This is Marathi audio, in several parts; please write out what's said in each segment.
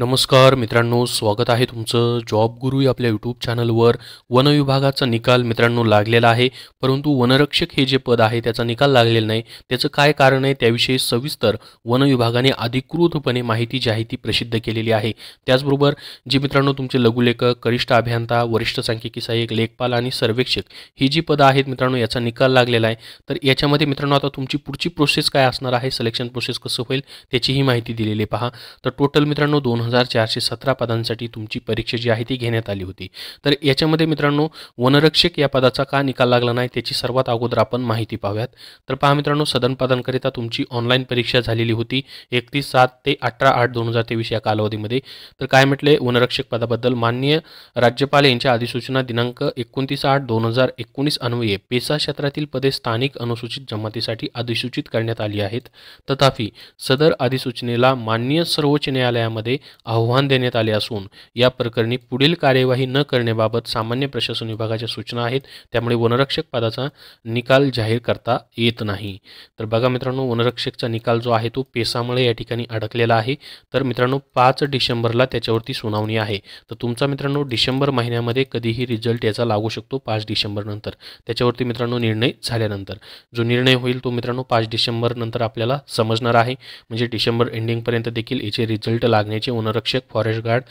नमस्कार मित्रांनो स्वागत आहे तुमचं जॉब गुरु या आपल्या यूट्यूब चॅनलवर वनविभागाचा निकाल मित्रांनो लागलेला आहे परंतु वनरक्षक हे जे पद आहे त्याचा निकाल लागलेला नाही त्याचं काय कारण आहे त्याविषयी सविस्तर वनविभागाने अधिकृतपणे माहिती जी आहे ती प्रसिद्ध केलेली आहे त्याचबरोबर जे मित्रांनो तुमचे लघुलेखक कनिष्ठ अभियंता वरिष्ठ सांख्यिकी सहाय्यक लेखपाल आणि सर्वेक्षक ही जी पदं आहेत मित्रांनो याचा निकाल लागलेला आहे तर याच्यामध्ये मित्रांनो आता तुमची पुढची प्रोसेस काय असणार आहे सिलेक्शन प्रोसेस कसं होईल त्याचीही माहिती दिलेली पहा तर टोटल मित्रांनो दोन हजार चारशे सतरा पदांसाठी तुमची परीक्षा जी आहे ती घेण्यात आली होती तर याच्यामध्ये मित्रांनो वनरक्षक या पदाचा का निकाल लागला नाही त्याची सर्वात अगोदर आपण माहिती पाहूयात तर पहा मित्रांनो सदन पदांकरिता तुमची ऑनलाईन परीक्षा झालेली होती एकतीस सात ते अठरा आठ दोन हजार तेवीस या कालावधीमध्ये तर काय म्हटले वनरक्षक पदाबद्दल मान्य राज्यपाल यांच्या अधिसूचना दिनांक एकोणतीस आठ दोन हजार एकोणीस अन्वये पेसा क्षेत्रातील पदे स्थानिक अनुसूचित जमातीसाठी अधिसूचित करण्यात आली आहेत तथापि सदर अधिसूचनेला मान्य सर्वोच्च न्यायालयामध्ये आव्हान देण्यात आले असून या प्रकरणी पुढील कार्यवाही न करण्याबाबत सामान्य प्रशासन विभागाच्या सूचना आहेत त्यामुळे वनरक्षक पदाचा निकाल जाहीर करता येत नाही तर बघा मित्रांनो वनरक्षकचा निकाल जो आहे तो पेसामुळे या ठिकाणी अडकलेला आहे तर मित्रांनो पाच डिसेंबरला त्याच्यावरती सुनावणी आहे तर तुमचा मित्रांनो डिसेंबर महिन्यामध्ये कधीही रिझल्ट याचा लागू शकतो पाच नंतर त्याच्यावरती मित्रांनो निर्णय झाल्यानंतर जो निर्णय होईल तो मित्रांनो पाच नंतर आपल्याला समजणार आहे म्हणजे डिसेंबर एंडिंगपर्यंत देखील याचे रिझल्ट लागण्याचे वनरक्षक फॉरेस्ट गार्ड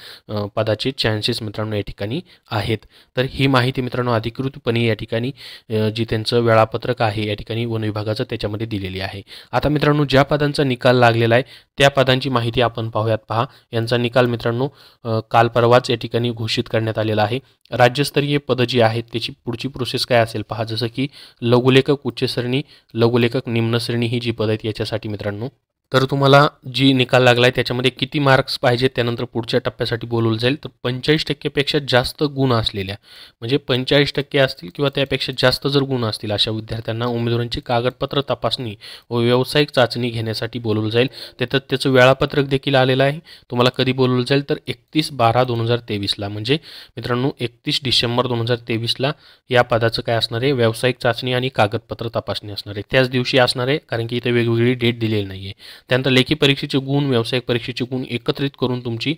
पदाचे चान्सेस मित्रांनो या ठिकाणी आहेत तर ही माहिती मित्रांनो अधिकृतपणे या ठिकाणी जी त्यांचं वेळापत्रक आहे या ठिकाणी वन विभागाचं त्याच्यामध्ये दिलेली आहे आता मित्रांनो ज्या पदांचा निकाल लागलेला आहे त्या पदांची माहिती आपण पाहूयात पहा यांचा निकाल मित्रांनो काल परवाच या ठिकाणी घोषित करण्यात आलेला आहे राज्यस्तरीय पदं जी आहेत त्याची पुढची प्रोसेस काय असेल पहा जसं की लघुलेखक उच्चश्रेणी लघुलेखक निम्नश्रेणी ही जी पद आहेत याच्यासाठी मित्रांनो तर तुम्हाला जी निकाल लागला आहे त्याच्यामध्ये किती मार्क्स पाहिजे त्यानंतर पुढच्या टप्प्यासाठी बोलवलं जाईल तर पंचेचाळीस टक्केपेक्षा जास्त गुण असलेल्या म्हणजे पंचेचाळीस टक्के असतील किंवा त्यापेक्षा जास्त जर गुण असतील अशा विद्यार्थ्यांना उमेदवारांची कागदपत्र तपासणी व व्यावसायिक चाचणी घेण्यासाठी बोलवलं जाईल त्यात त्याचं वेळापत्रक देखील आलेलं आहे तुम्हाला कधी बोलवलं जाईल तर एकतीस बारा दोन हजार तेवीसला म्हणजे मित्रांनो एकतीस डिसेंबर दोन हजार तेवीसला या पदाचं काय असणार आहे व्यावसायिक चाचणी आणि कागदपत्र तपासणी असणार आहे त्याच दिवशी असणार आहे कारण की इथे वेगवेगळी डेट दिलेली नाही आहे त्यानंतर लेखी परीक्षेचे गुण व्यावसायिक परीक्षेचे गुण एकत्रित करून तुमची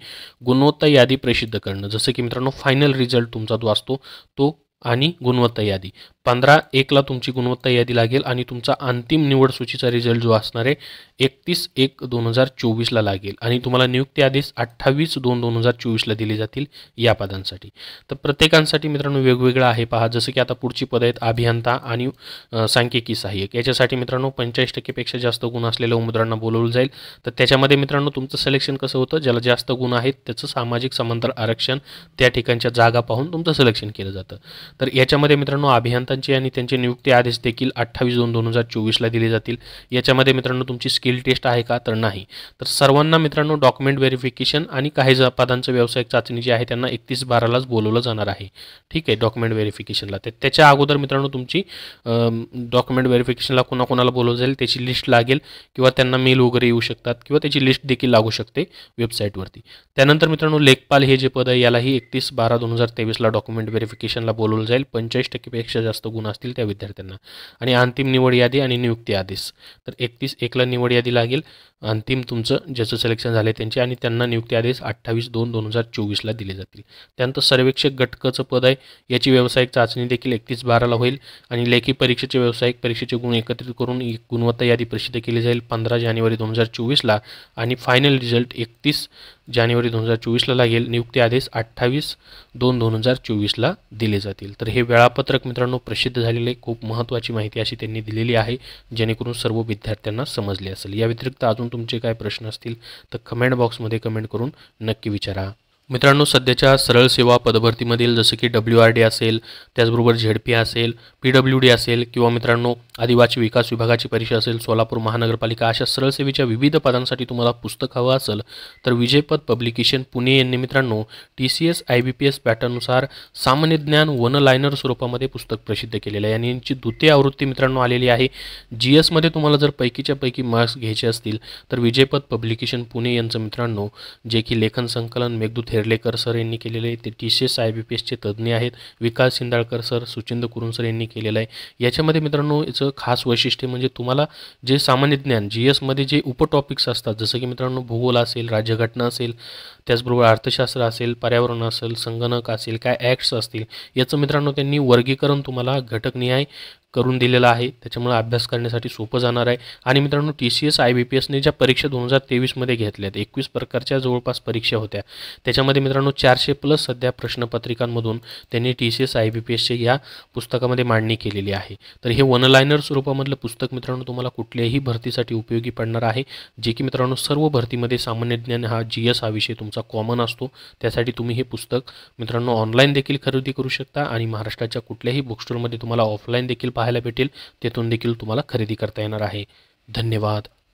गुणवत्ता यादी प्रसिद्ध करणं जसं की मित्रांनो फायनल रिझल्ट तुमचा जो असतो तो आणि गुणवत्ता यादी पंधरा एकला तुमची गुणवत्ता यादी लागेल आणि तुमचा अंतिम निवड सूचीचा रिझल्ट जो असणार आहे एकतीस एक दोन हजार चोवीसला लागेल आणि तुम्हाला नियुक्ती आदेश अठ्ठावीस दोन दोन हजार चोवीसला दिले जातील या पदांसाठी तर प्रत्येकांसाठी मित्रांनो वेगवेगळं आहे पहा जसं की आता पुढची पदं आहेत अभियंता आणि सांख्यिकी सहाय्यक याच्यासाठी मित्रांनो पंचाळीस टक्केपेक्षा जास्त गुण असलेल्या उमेदवारांना बोलवलं जाईल तर त्याच्यामध्ये मित्रांनो तुमचं सिलेक्शन कसं होतं ज्याला जास्त गुण आहेत त्याचं सामाजिक समांतर आरक्षण त्या ठिकाणच्या जागा पाहून तुमचं सिलेक्शन केलं जातं तर याच्यामध्ये मित्रांनो अभियंत्यांचे आणि त्यांचे नियुक्ती आदेश देखील अठ्ठावीस जून दोन हजार चोवीसला दिले जातील याच्यामध्ये मित्रांनो तुमची स्किल टेस्ट आहे का तर नाही तर सर्वांना मित्रांनो डॉक्युमेंट व्हेरिफिकेशन आणि काही ज पदांचं व्यावसायिक चाचणी जी आहे त्यांना एकतीस बारालाच बोलवलं जाणार आहे ठीक आहे डॉक्युमेंट व्हेरिफिकेशनला तर त्याच्या अगोदर मित्रांनो तुमची डॉक्युमेंट व्हेरिफिकेशनला कोणाकोणाला बोलवलं जाईल त्याची लिस्ट लागेल किंवा त्यांना मेल वगैरे येऊ शकतात किंवा त्याची लिस्ट देखील लागू शकते वेबसाईटवरती त्यानंतर मित्रांनो लेखपाल हे जे पद आहे यालाही एकतीस बारा दोन हजार तेवीसला डॉक्युमेंट व्हेरिफिकेशनला बोलवलं जाईल पंचेचाळीस टक्केपेक्षा जास्त गुण असतील त्या विद्यार्थ्यांना आणि अंतिम निवड यादी आणि नियुक्ती आदेश तर एकतीस एकला निवड यादी लागेल अंतिम तुमचं ज्याचं सिलेक्शन झालं त्यांचे आणि त्यांना नियुक्ती आदेश अठ्ठावीस दोन दोन हजार चोवीसला दिले जातील त्यानंतर सर्वेक्षक घटकाचं पद आहे याची व्यावसायिक चाचणी देखील एकतीस बाराला होईल आणि लेखी परीक्षेचे व्यावसायिक परीक्षेचे गुण एकत्रित करून गुणवत्ता यादी प्रसिद्ध केली जाईल पंधरा जानेवारी दोन हजार चोवीसला आणि फायनल रिझल्ट एकतीस जानेवारी दोन हजार चोवीसला लागेल नियुक्ती आदेश अठ्ठावीस दोन दोन हजार चोवीसला दिले जातील तर हे वेळापत्रक मित्रांनो प्रसिद्ध झालेले खूप महत्त्वाची माहिती अशी त्यांनी दिलेली आहे जेणेकरून सर्व विद्यार्थ्यांना समजले असेल या व्यतिरिक्त अजून तुमचे काय प्रश्न असतील तर कमेंट बॉक्समध्ये कमेंट करून नक्की विचारा मित्रांनो सध्याच्या सरळ सेवा पदभरतीमधील जसं की डब्ल्यू आर डी असेल त्याचबरोबर झेडपी असेल पी डब्ल्यू डी असेल किंवा मित्रांनो आदिवासी विकास विभागाची परीक्षा असेल सोलापूर महानगरपालिका अशा सरळ सेवेच्या विविध पदांसाठी तुम्हाला पुस्तक हवं असेल तर विजयपद पब्लिकेशन पुणे यांनी मित्रांनो T C S I B P S पॅटर्ननुसार सामान्य ज्ञान वन लायनर स्वरूपामध्ये पुस्तक प्रसिद्ध केलेलं आहे आणि यांची द्वितीय आवृत्ती मित्रांनो आलेली आहे जी एसमध्ये तुम्हाला जर पैकीच्या पैकी मार्क्स घ्यायचे असतील तर विजयपद पब्लिकेशन पुणे यांचं मित्रांनो जे की लेखन संकलन मेघदूत लेकर सर यांनी केलेलं आहे ते T C S I B P एसचे तज्ज्ञ आहेत विकास सिंदाळकर सर सुचिंद कुरुण सर यांनी केलेलं आहे याच्यामध्ये मित्रांनो याचं खास वैशिष्ट्य म्हणजे तुम्हाला जे सामान्य ज्ञान जी एसमध्ये जे उपटॉपिक्स असतात जसं की मित्रांनो भूगोल असेल राज्यघटना असेल त्याचबरोबर अर्थशास्त्र असेल पर्यावरण असेल संगणक असेल काय ॲक्ट्स असतील याचं मित्रांनो त्यांनी वर्गीकरण तुम्हाला घटकनिहाय करून दिलेला आहे त्याच्यामुळे अभ्यास करण्यासाठी सोपं जाणार आहे आणि मित्रांनो T C S I B P एसने ज्या परीक्षा दोन हजार तेवीसमध्ये घेतल्यात एकवीस प्रकारच्या जवळपास परीक्षा होत्या त्याच्यामध्ये मित्रांनो चारशे प्लस सध्या प्रश्नपत्रिकांमधून त्यांनी T C S I B P एसचे या पुस्तकामध्ये मांडणी केलेली आहे तर हे वनलायनर स्वरूपामधलं पुस्तक मित्रांनो तुम्हाला कुठल्याही भरतीसाठी उपयोगी पडणार आहे जे की मित्रांनो सर्व भरतीमध्ये सामान्य ज्ञान हा जी एस हा विषय तुमचा कॉमन असतो त्यासाठी तुम्ही हे पुस्तक मित्रांनो ऑनलाईन देखील खरेदी करू शकता आणि महाराष्ट्राच्या कुठल्याही बुकस्टोरमध्ये तुम्हाला ऑफलाईन देखील पाहायला भेटेल तेथून देखील तुम्हाला खरेदी करता येणार आहे धन्यवाद